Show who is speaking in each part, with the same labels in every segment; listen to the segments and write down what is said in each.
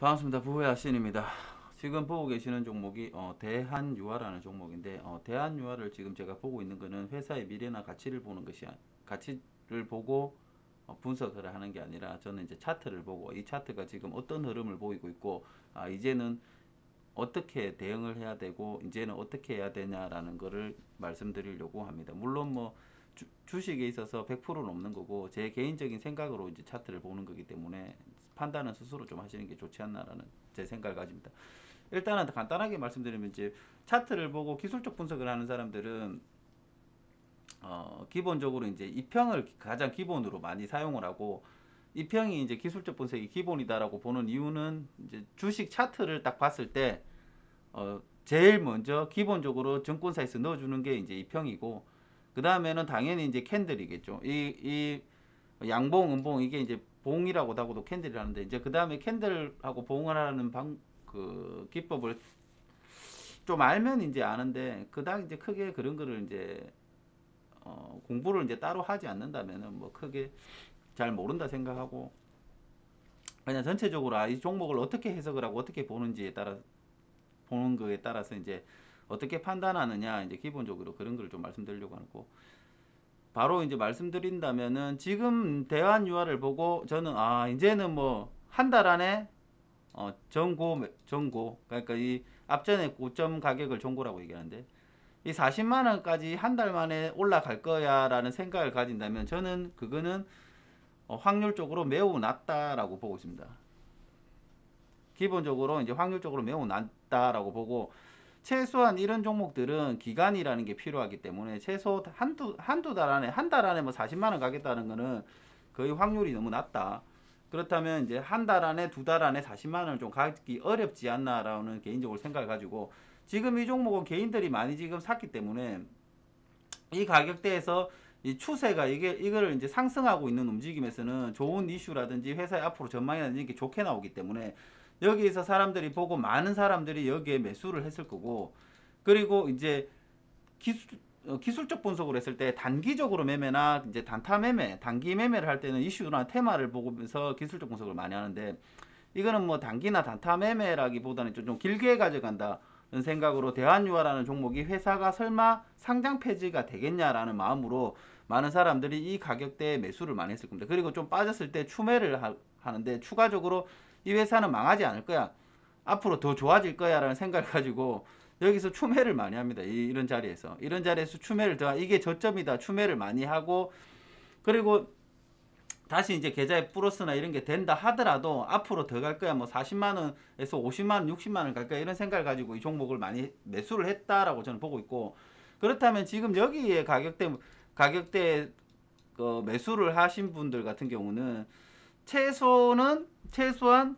Speaker 1: 반갑습니다. 부호야 신입니다. 지금 보고 계시는 종목이 어, 대한유화라는 종목인데 어, 대한유화를 지금 제가 보고 있는 것은 회사의 미래나 가치를 보는 것이 가치를 보고 어, 분석을 하는 게 아니라 저는 이제 차트를 보고 이 차트가 지금 어떤 흐름을 보이고 있고 아, 이제는 어떻게 대응을 해야 되고 이제는 어떻게 해야 되냐라는 것을 말씀드리려고 합니다. 물론 뭐 주, 식에 있어서 100%는 없는 거고 제 개인적인 생각으로 이제 차트를 보는 거기 때문에 판단은 스스로 좀 하시는 게 좋지 않나라는 제 생각을 가집니다. 일단은 간단하게 말씀드리면 이제 차트를 보고 기술적 분석을 하는 사람들은 어, 기본적으로 이제 이평을 가장 기본으로 많이 사용을 하고 이평이 이제 기술적 분석이 기본이다라고 보는 이유는 이제 주식 차트를 딱 봤을 때 어, 제일 먼저 기본적으로 증권사에서 넣어주는 게 이제 이평이고 그 다음에는 당연히 이제 캔들이겠죠. 이, 이 양봉, 음봉 이게 이제 봉이라고 하고 캔들이라는데 이제 그 다음에 캔들하고 봉을 하는 방, 그 기법을 좀 알면 이제 아는데 그닥 이제 크게 그런 거를 이제 어, 공부를 이제 따로 하지 않는다면은 뭐 크게 잘 모른다 생각하고 그냥 전체적으로 아, 이 종목을 어떻게 해석을 하고 어떻게 보는지에 따라 보는 거에 따라서 이제 어떻게 판단하느냐 이제 기본적으로 그런 걸 좀 말씀드리려고 하고 바로 이제 말씀드린다면은 지금 대한 유화를 보고 저는 아 이제는 뭐 한 달 안에 어 전고 전고 그러니까 이 앞전에 고점 가격을 전고라고 얘기하는데 이 40만 원까지 한 달 만에 올라갈 거야라는 생각을 가진다면 저는 그거는 어, 확률적으로 매우 낮다라고 보고 있습니다. 기본적으로 이제 확률적으로 매우 낮다라고 보고 최소한 이런 종목들은 기간이라는 게 필요하기 때문에 최소 한두 한두 달 안에 한 달 안에 뭐 40만 원 가겠다는 거는 거의 확률이 너무 낮다. 그렇다면 이제 한 달 안에 두 달 안에 40만 원을 좀 가기 어렵지 않나라는 개인적으로 생각을 가지고 지금 이 종목은 개인들이 많이 지금 샀기 때문에 이 가격대에서 이 추세가 이게 이거를 이제 상승하고 있는 움직임에서는 좋은 이슈라든지 회사의 앞으로 전망이라든지 이렇게 좋게 나오기 때문에 여기에서 사람들이 보고 많은 사람들이 여기에 매수를 했을 거고 그리고 이제 기술 어, 기술적 분석을 했을 때 단기적으로 매매나 이제 단타 매매, 단기 매매를 할 때는 이슈나 테마를 보면서 기술적 분석을 많이 하는데 이거는 뭐 단기나 단타 매매라기보다는 좀, 좀 길게 가져간다는 생각으로 대한유화라는 종목이 회사가 설마 상장 폐지가 되겠냐라는 마음으로 많은 사람들이 이 가격대에 매수를 많이 했을 겁니다. 그리고 좀 빠졌을 때 추매를 하, 하는데 추가적으로 이 회사는 망하지 않을 거야. 앞으로 더 좋아질 거야 라는 생각을 가지고 여기서 추매를 많이 합니다. 이, 런 자리에서. 이런 자리에서 추매를 더 이게 저점이다. 추매를 많이 하고 그리고 다시 이제 계좌에 플러스나 이런 게 된다 하더라도 앞으로 더 갈 거야. 뭐 40만원에서 50만원, 60만원 갈 거야. 이런 생각을 가지고 이 종목을 많이 매수를 했다라고 저는 보고 있고 그렇다면 지금 여기에 가격대 가격대 그 매수를 하신 분들 같은 경우는 최소는 최소한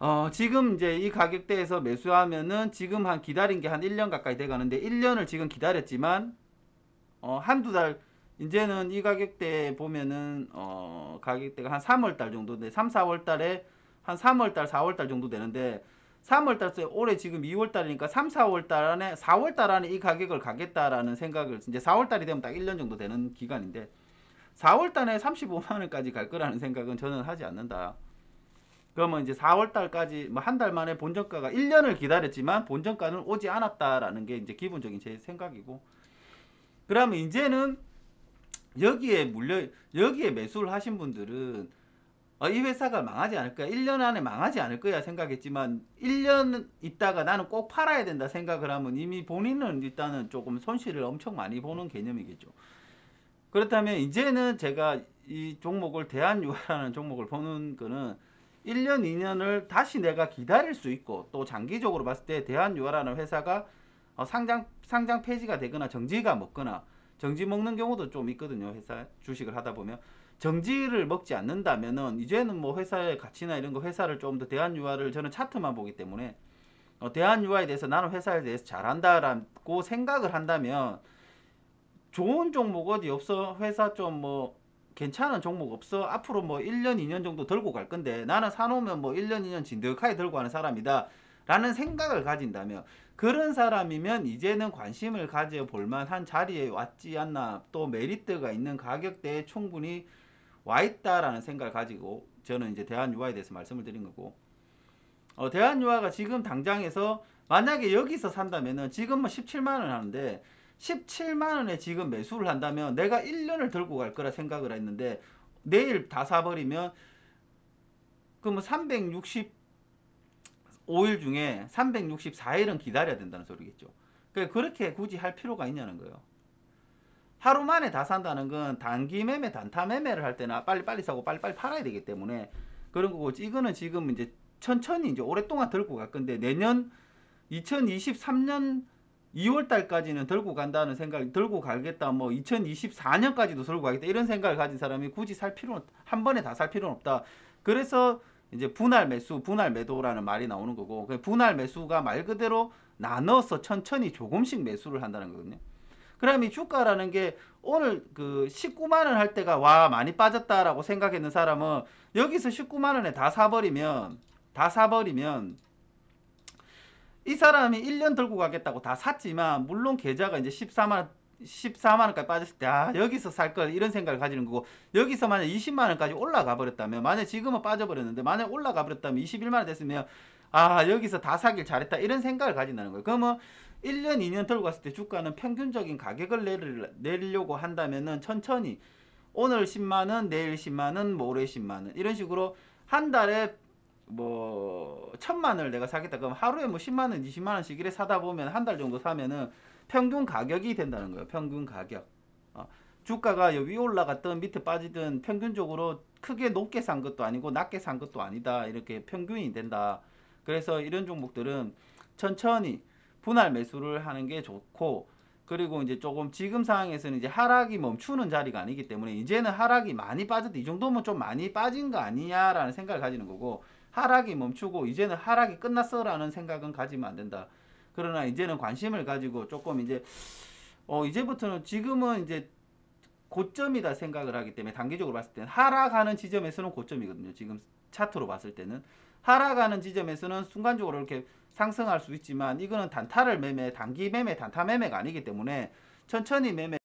Speaker 1: 어, 지금 이제 이 가격대에서 매수하면은 지금 한 기다린 게 한 1년 가까이 돼 가는데 1년을 지금 기다렸지만 어, 한두 달 이제는 이 가격대 보면은 어, 가격대가 한 3월 달 정도인데 3, 4월 달에 한 3월 달, 4월 달 정도 되는데 3월 달에 올해 지금 2월 달이니까 3, 4월 달 안에 4월 달 안에 이 가격을 가겠다라는 생각을 이제 4월 달이 되면 딱 1년 정도 되는 기간인데 4월 달에 35만 원까지 갈 거라는 생각은 저는 하지 않는다. 그러면 이제 4월 달까지 뭐 한 달 만에 본전가가 1년을 기다렸지만 본전가는 오지 않았다라는 게 이제 기본적인 제 생각이고 그러면 이제는 여기에 물려 여기에 매수를 하신 분들은 어, 이 회사가 망하지 않을 거야. 1년 안에 망하지 않을 거야 생각했지만 1년 있다가 나는 꼭 팔아야 된다 생각을 하면 이미 본인은 일단은 조금 손실을 엄청 많이 보는 개념이겠죠. 그렇다면 이제는 제가 이 종목을 대한유화라는 종목을 보는 거는 1년, 2년을 다시 내가 기다릴 수 있고 또 장기적으로 봤을 때 대한유화라는 회사가 어, 상장 상장 폐지가 되거나 정지가 먹거나 정지 먹는 경우도 좀 있거든요. 회사 주식을 하다 보면 정지를 먹지 않는다면은 이제는 뭐 회사의 가치나 이런 거 회사를 좀 더 대한유화를 저는 차트만 보기 때문에 어, 대한유화에 대해서 나는 회사에 대해서 잘한다라고 생각을 한다면 좋은 종목 어디 없어? 회사 좀 뭐 괜찮은 종목 없어? 앞으로 뭐 1년, 2년 정도 들고 갈 건데 나는 사놓으면 뭐 1년, 2년 진득하게 들고 가는 사람이다. 라는 생각을 가진다면 그런 사람이면 이제는 관심을 가져볼 만한 자리에 왔지 않나 또 메리트가 있는 가격대에 충분히 와 있다라는 생각을 가지고 저는 이제 대한유아에 대해서 말씀을 드린 거고 어, 대한유아가 지금 당장에서 만약에 여기서 산다면은 지금 뭐 17만원 하는데 17만원에 지금 매수를 한다면 내가 1년을 들고 갈 거라 생각을 했는데 내일 다 사버리면 그러면 365일 뭐 중에 364일은 기다려야 된다는 소리겠죠. 그러니까 그렇게 굳이 할 필요가 있냐는 거예요. 하루 만에 다 산다는 건 단기 매매, 단타 매매를 할때나 빨리빨리 사고 빨리빨리 팔아야 되기 때문에 그런 거고 이거는 지금 이제 천천히 이제 오랫동안 들고 갈 건데 내년 2023년 2월달까지는 들고 간다는 생각, 들고 가겠다, 뭐 2024년까지도 들고 가겠다 이런 생각을 가진 사람이 굳이 살 필요는 한 번에 다 살 필요는 없다. 그래서 이제 분할 매수, 분할 매도라는 말이 나오는 거고 그 분할 매수가 말 그대로 나눠서 천천히 조금씩 매수를 한다는 거거든요. 그럼 이 주가라는 게 오늘 그 19만원 할 때가 와 많이 빠졌다라고 생각했는 사람은 여기서 19만원에 다 사버리면 다 사버리면 이 사람이 1년 들고 가겠다고 다 샀지만 물론 계좌가 이제 14만 14만 원까지 빠졌을 때 아 여기서 살걸 이런 생각을 가지는 거고 여기서 만약 20만 원까지 올라가 버렸다면 만약 지금은 빠져버렸는데 만약 올라가 버렸다면 21만 원 됐으면 아 여기서 다 사길 잘했다 이런 생각을 가진다는 거예요. 그러면 1년 2년 들고 갔을 때 주가는 평균적인 가격을 내리려고 한다면은 천천히 오늘 10만원 내일 10만원 모레 10만원 이런 식으로 한 달에 뭐 천만을 내가 사겠다 그럼 하루에 뭐 10만원 20만원씩 이래 사다 보면 한 달 정도 사면은 평균 가격이 된다는 거예요 평균 가격 어, 주가가 여기 올라갔든 밑에 빠지든 평균적으로 크게 높게 산 것도 아니고 낮게 산 것도 아니다 이렇게 평균이 된다 그래서 이런 종목들은 천천히 분할 매수를 하는 게 좋고 그리고 이제 조금 지금 상황에서는 이제 하락이 멈추는 자리가 아니기 때문에 이제는 하락이 많이 빠졌다 이 정도면 좀 많이 빠진 거 아니냐라는 생각을 가지는 거고 하락이 멈추고 이제는 하락이 끝났어라는 생각은 가지면 안 된다. 그러나 이제는 관심을 가지고 조금 이제 어 이제부터는 지금은 이제 고점이다 생각을 하기 때문에 단기적으로 봤을 때는 하락하는 지점에서는 고점이거든요. 지금 차트로 봤을 때는 하락하는 지점에서는 순간적으로 이렇게 상승할 수 있지만 이거는 단타를 매매, 단기 매매, 단타 매매가 아니기 때문에 천천히 매매